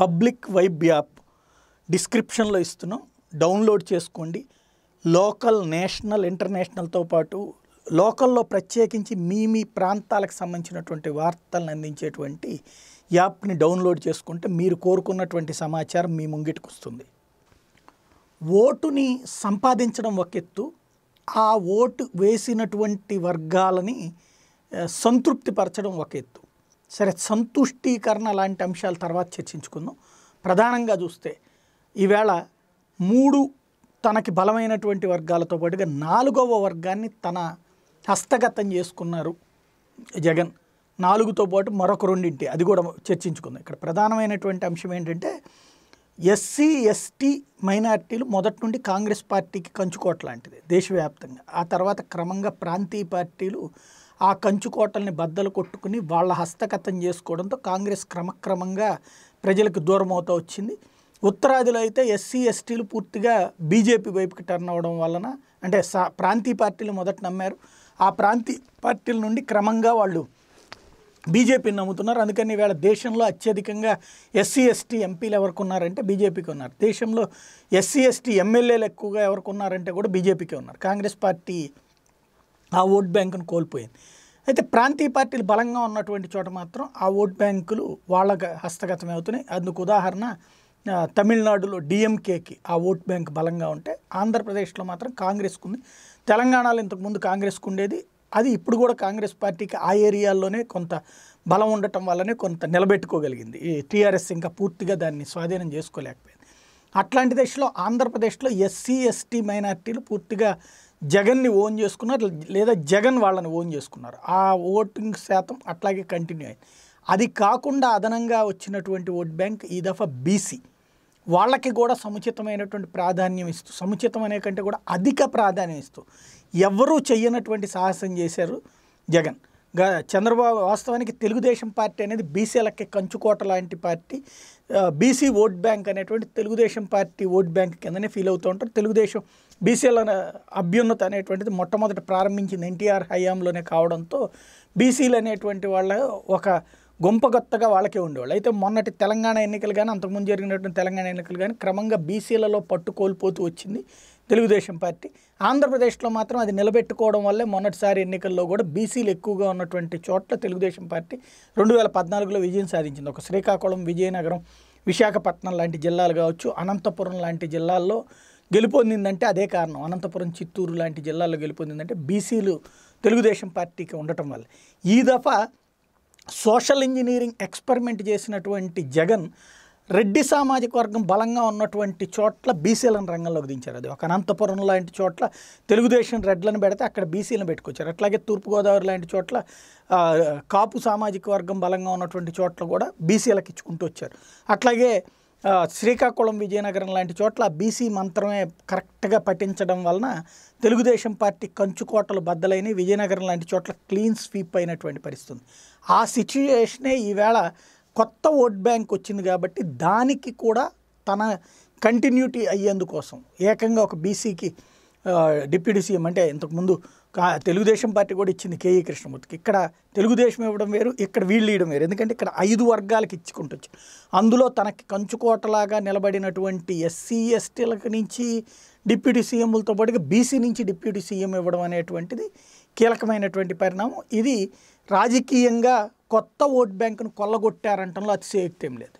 public vibe app డిస్క్రిప్షన్లో ఇస్తున్నాం download చేసుకోండి లోకల్ నేషనల్ ఇంటర్నేషనల్తో పాటు లోకల్లో ప్రత్యేకించి మీ మీ ప్రాంతాలకు సంబంధించినటువంటి వార్తలను అందించేటువంటి యాప్ని డౌన్లోడ్ చేసుకుంటే మీరు కోరుకున్నటువంటి సమాచారం మీ ముంగిటికి వస్తుంది ఓటుని సంపాదించడం ఒక ఎత్తు ఆ ఓటు వేసినటువంటి వర్గాలని సంతృప్తిపరచడం ఒక ఎత్తు సరే సంతుష్టీకరణ లాంటి అంశాలు తర్వాత చర్చించుకుందాం ప్రధానంగా చూస్తే ఈవేళ మూడు తనకి బలమైనటువంటి వర్గాలతో పాటుగా నాలుగవ వర్గాన్ని తన హస్తగతం చేసుకున్నారు జగన్ నాలుగుతో పాటు మరొక రెండింటి అది కూడా చర్చించుకుందాం ఇక్కడ ప్రధానమైనటువంటి అంశం ఏంటంటే ఎస్సీ ఎస్టీ మైనార్టీలు మొదటి నుండి కాంగ్రెస్ పార్టీకి కంచుకోవట్లాంటిది దేశవ్యాప్తంగా ఆ తర్వాత క్రమంగా ప్రాంతీయ పార్టీలు ఆ కంచుకోటల్ని బద్దలు కొట్టుకుని వాళ్ళ హస్తగతం చేసుకోవడంతో కాంగ్రెస్ క్రమక్రమంగా ప్రజలకు దూరం అవుతూ వచ్చింది ఉత్తరాదిలో అయితే ఎస్సీ ఎస్టీలు పూర్తిగా బీజేపీ వైపుకి టర్న్ అవ్వడం వలన అంటే సా ప్రాంతీయ పార్టీలు మొదట నమ్మారు ఆ ప్రాంతీయ పార్టీల నుండి క్రమంగా వాళ్ళు బీజేపీని నమ్ముతున్నారు అందుకని వీళ్ళ దేశంలో అత్యధికంగా ఎస్సీ ఎస్టీ ఎంపీలు ఎవరికి ఉన్నారంటే బీజేపీకి ఉన్నారు దేశంలో ఎస్సీ ఎస్టీ ఎమ్మెల్యేలు ఎక్కువగా ఎవరికి ఉన్నారంటే కూడా బీజేపీకి ఉన్నారు కాంగ్రెస్ పార్టీ ఆ ఓట్ బ్యాంకును కోల్పోయింది అయితే ప్రాంతీయ పార్టీలు బలంగా ఉన్నటువంటి చోట మాత్రం ఆ ఓట్ బ్యాంకులు వాళ్ళ హస్తగతం అవుతున్నాయి అందుకు ఉదాహరణ తమిళనాడులో డిఎంకేకి ఆ ఓట్ బ్యాంక్ బలంగా ఉంటే ఆంధ్రప్రదేశ్లో మాత్రం కాంగ్రెస్కు ఉంది తెలంగాణలో ఇంతకుముందు కాంగ్రెస్కు ఉండేది అది ఇప్పుడు కూడా కాంగ్రెస్ పార్టీకి ఆ ఏరియాల్లోనే కొంత బలం ఉండటం వల్లనే కొంత నిలబెట్టుకోగలిగింది ఈ టీఆర్ఎస్ ఇంకా పూర్తిగా దాన్ని స్వాధీనం చేసుకోలేకపోయింది అట్లాంటి దశలో ఆంధ్రప్రదేశ్లో ఎస్సీ ఎస్టీ మైనార్టీలు పూర్తిగా జగన్ని ఓన్ చేసుకున్నారు లేదా జగన్ వాళ్ళని ఓన్ చేసుకున్నారు ఆ ఓటింగ్ శాతం అట్లాగే కంటిన్యూ అయింది అది కాకుండా అదనంగా వచ్చినటువంటి ఓట్ బ్యాంక్ ఈ దఫా బీసీ వాళ్ళకి కూడా సముచితమైనటువంటి ప్రాధాన్యం ఇస్తూ సముచితం అనే కంటే కూడా అధిక ప్రాధాన్యం ఇస్తూ ఎవరూ చెయ్యనటువంటి సాహసం చేశారు జగన్ చంద్రబాబు వాస్తవానికి తెలుగుదేశం పార్టీ అనేది బీసీలకి కంచుకోట లాంటి పార్టీ బీసీ ఓట్ బ్యాంక్ అనేటువంటి తెలుగుదేశం పార్టీ ఓట్ బ్యాంక్ కిందనే ఫీల్ అవుతూ ఉంటారు తెలుగుదేశం బీసీల అభ్యున్నత అనేటువంటిది మొట్టమొదటి ప్రారంభించింది ఎన్టీఆర్ హయాంలోనే కావడంతో బీసీలు అనేటువంటి వాళ్ళ ఒక గొంపగొత్తగా వాళ్ళకే ఉండేవాళ్ళు అయితే మొన్నటి తెలంగాణ ఎన్నికలు కానీ అంతకుముందు జరిగినటువంటి తెలంగాణ ఎన్నికలు కానీ క్రమంగా బీసీలలో పట్టు కోల్పోతూ వచ్చింది తెలుగుదేశం పార్టీ ఆంధ్రప్రదేశ్లో మాత్రం అది నిలబెట్టుకోవడం వల్లే మొన్నటిసారి ఎన్నికల్లో కూడా బీసీలు ఎక్కువగా ఉన్నటువంటి చోట్ల తెలుగుదేశం పార్టీ రెండు వేల పద్నాలుగులో విజయం సాధించింది ఒక శ్రీకాకుళం విజయనగరం విశాఖపట్నం లాంటి జిల్లాలు కావచ్చు అనంతపురం లాంటి జిల్లాల్లో గెలుపొందిందంటే అదే కారణం అనంతపురం చిత్తూరు లాంటి జిల్లాల్లో గెలుపొందిందంటే బీసీలు తెలుగుదేశం పార్టీకి ఉండటం వల్ల ఈ దఫా సోషల్ ఇంజనీరింగ్ ఎక్స్పెరిమెంట్ చేసినటువంటి జగన్ రెడ్డి సామాజిక వర్గం బలంగా ఉన్నటువంటి చోట్ల బీసీలను రంగంలోకి దించారు అది ఒక అనంతపురం లాంటి చోట్ల తెలుగుదేశం రెడ్లను పెడితే అక్కడ బీసీలను పెట్టుకొచ్చారు అట్లాగే తూర్పుగోదావరి లాంటి చోట్ల కాపు సామాజిక వర్గం బలంగా ఉన్నటువంటి చోట్ల కూడా బీసీలకు ఇచ్చుకుంటూ వచ్చారు అట్లాగే శ్రీకాకుళం విజయనగరం లాంటి చోట్ల బీసీ మంత్రమే కరెక్ట్గా పఠించడం వలన తెలుగుదేశం పార్టీ కంచుకోటలు బద్దలైన విజయనగరం లాంటి చోట్ల క్లీన్ స్వీప్ అయినటువంటి పరిస్థితి ఆ సిచ్యుయేషనే ఈవేళ కొత్త ఓట్ బ్యాంక్ వచ్చింది కాబట్టి దానికి కూడా తన కంటిన్యూటీ అయ్యేందుకోసం ఏకంగా ఒక బీసీకి డిప్యూటీ సీఎం అంటే ఇంతకుముందు తెలుగుదేశం పార్టీ కూడా ఇచ్చింది కేఈ కృష్ణమూర్తికి ఇక్కడ తెలుగుదేశం ఇవ్వడం వేరు ఇక్కడ వీళ్ళు ఇవ్వడం వేరు ఎందుకంటే ఇక్కడ ఐదు వర్గాలకు ఇచ్చుకుంటొచ్చు అందులో తనకి కంచుకోటలాగా నిలబడినటువంటి ఎస్సీ ఎస్టీలకు నుంచి డిప్యూటీ సీఎంలతో పాటుగా బీసీ నుంచి డిప్యూటీ సీఎం ఇవ్వడం అనేటువంటిది కీలకమైనటువంటి పరిణామం ఇది రాజకీయంగా కొత్త ఓట్ బ్యాంకును కొల్లగొట్టారంటంలో అతిశయక్తి ఏం లేదు